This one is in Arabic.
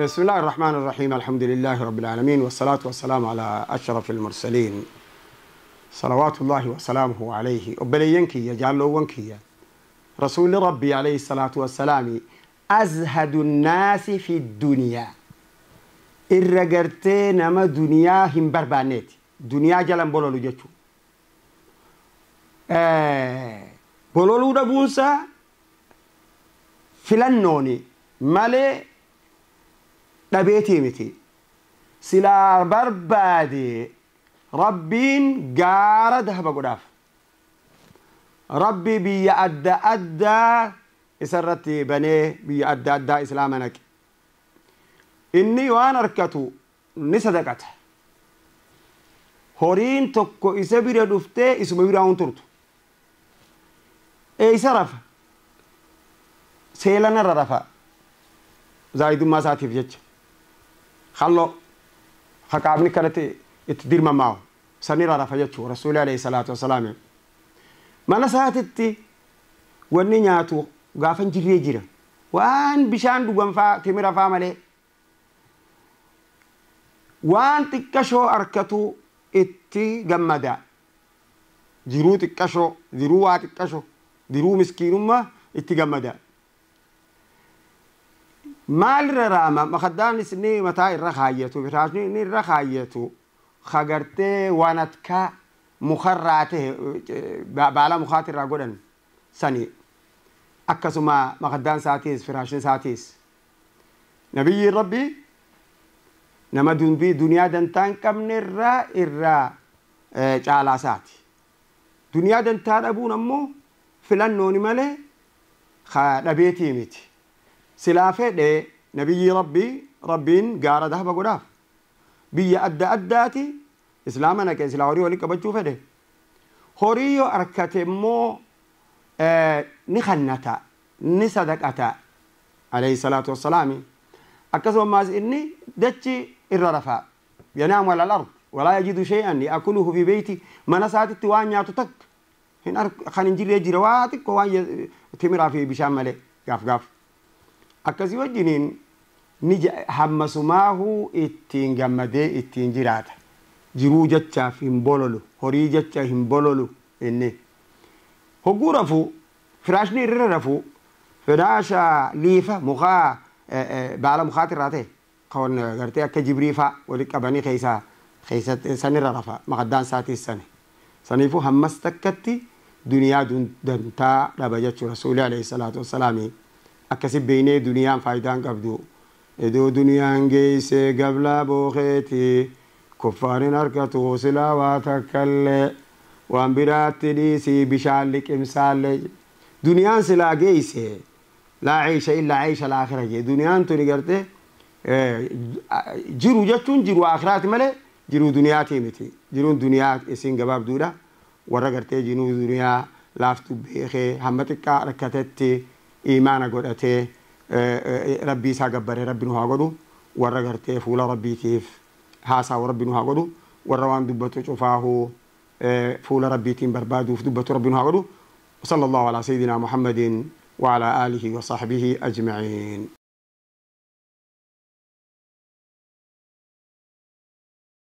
بسم الله الرحمن الرحيم الحمد لله رب العالمين والصلاة والسلام على أشرف المرسلين صلوات الله وسلامه عليه وبلينكي يجعله ونكي رسول ربي عليه الصلاة والسلام أزهد الناس في الدنيا إرقرتين ما دنياهم بربانيت دنيا جلن بولولو جتو آه بولولو دبونسا فلنوني مالي dhabeetii miti silaa barbaade rabbiin gaara dahaba godhaaf rabbi biyya adda addaa isarratti banee biyya adda addaa islaama naqe inni waan harkatu ni sadaqata horiin tokko isa bira dhuftee isuma biraa hun turtu isa rafa seelanarra rafa zaayidummaa isaatiif jecha خلو حكابني كرتي يتدير مماو سنيرا رفيتشو رسول عليه الصلاة والسلام ما نساتتي وني نياتو غافن جري جرا وان بشان دوغم فا تمرا فا وان تكشو أركتو اتي جمدا جرو تكشو ذرو واتكشو ذرو مسكين ما اتي جمدا مال رراما مخدان سني متاع الرخايتو بتاعني ني الرخايتو خغرتي وانتكا مخراته بالا مخاطر راغدن سني اكسما مخدان ساعتيس فراشين ساعتيس نبي ربي نما دون بي دنيا دن تان كم نرا ارا ار چالا ساعتي دنيا دن تان ابو نمو فلان نوني مالي خا نبيتي ميتي silaa fedhe nabiyyi rabbii rabbiin gaara dahaba godhaaf biyya adda addaati islaama naqe silaa horii waliin qabachuu fedhe horii yoo arkate immoo ni kannata ni sadaqata alayhi salaatu wassalaami akkasumas inni dachi irra rafaa yanaamu ala al-ard walaa yajidu shay'an yaakuluhu fi beyti mana isaatitti waan nyaatu takka hin kan hin jirre jira waa xiqqoo waan timiraa fi bishaan malee gaaf gaaf akkasii wajjiniin ni hammasumaahu ittiin gammadee ittiin jiraata jiruu jechaaf hin bololu horii jecha hin bololu inni hogguu rafu firaashni irra rafu firaasha liifa mukaa baala mukaatirraa ta'e kan gartee akka jibrii fa'a walitti qabanii keessaa keessatti sanirra rafa maqaddaan isaatiis sani saniifuu hammas takkatti duniyaa dantaa dhaba jechuudha suulii alayhi salaatu akkasi beynee duniyaan faayidaan qabdu edoo duniyaan geeyse gablaa bookeeti kuffaarin harkatu silaa waa takkallee waan biraatti dhiisii bishaan liqimsaallee duniyaan silaa geeyse laa ciisha illaa ciisha laakira jee duniyaan tuni garte jiru jechuun jiru aakiraati malee jiru duniyaatii miti jiruun duniyaa isin gabaabduudha warra gartee jiruu duniyaa laaftu beekee hamma xiqqaa harkatetti إيمانا قرأته آه، آه، ربي ساقبر ربي نهاقدو ورغرته فول ربي تيف هاسا وربي نهاقدو وروان دبتو شفاه فول ربي تيم بربادو فدبتو ربي نهاقدو صلى الله على سيدنا محمد وعلى آله وصحبه أجمعين